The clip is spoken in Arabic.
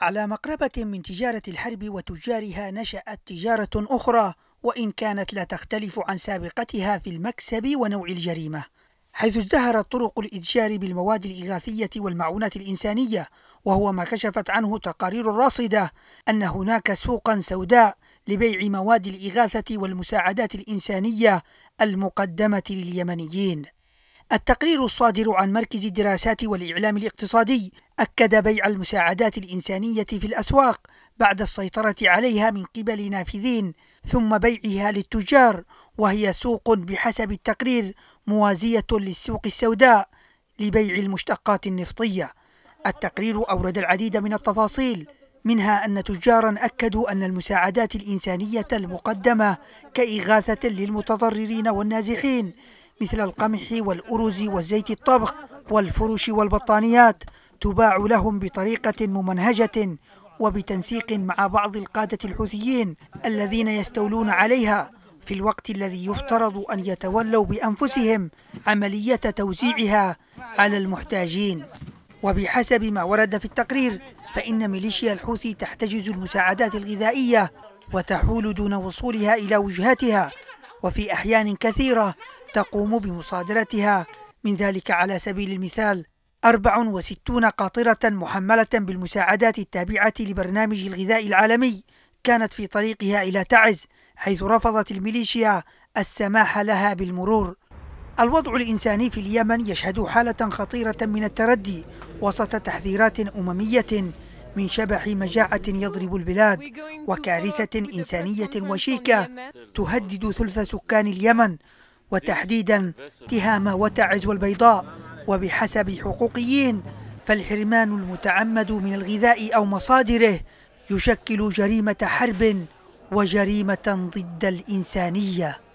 على مقربة من تجارة الحرب وتجارها نشأت تجارة أخرى وإن كانت لا تختلف عن سابقتها في المكسب ونوع الجريمة حيث ازدهرت طرق الإتجار بالمواد الإغاثية والمعونات الإنسانية وهو ما كشفت عنه تقارير الراصدة أن هناك سوقا سوداء لبيع مواد الإغاثة والمساعدات الإنسانية المقدمة لليمنيين التقرير الصادر عن مركز الدراسات والإعلام الاقتصادي أكد بيع المساعدات الإنسانية في الأسواق بعد السيطرة عليها من قبل نافذين ثم بيعها للتجار وهي سوق بحسب التقرير موازية للسوق السوداء لبيع المشتقات النفطية التقرير أورد العديد من التفاصيل منها أن تجارا أكدوا أن المساعدات الإنسانية المقدمة كإغاثة للمتضررين والنازحين مثل القمح والأرز والزيت الطبخ والفرش والبطانيات تباع لهم بطريقة ممنهجة وبتنسيق مع بعض القادة الحوثيين الذين يستولون عليها في الوقت الذي يفترض أن يتولوا بأنفسهم عملية توزيعها على المحتاجين وبحسب ما ورد في التقرير فإن ميليشيا الحوثي تحتجز المساعدات الغذائية وتحول دون وصولها إلى وجهتها وفي أحيان كثيرة تقوم بمصادرتها من ذلك على سبيل المثال 64 قاطرة محملة بالمساعدات التابعة لبرنامج الغذاء العالمي كانت في طريقها إلى تعز حيث رفضت الميليشيا السماح لها بالمرور الوضع الإنساني في اليمن يشهد حالة خطيرة من التردي وسط تحذيرات أممية من شبح مجاعة يضرب البلاد وكارثة إنسانية وشيكة تهدد ثلث سكان اليمن وتحديدا تهامة وتعز والبيضاء وبحسب حقوقيين فالحرمان المتعمد من الغذاء أو مصادره يشكل جريمة حرب وجريمة ضد الإنسانية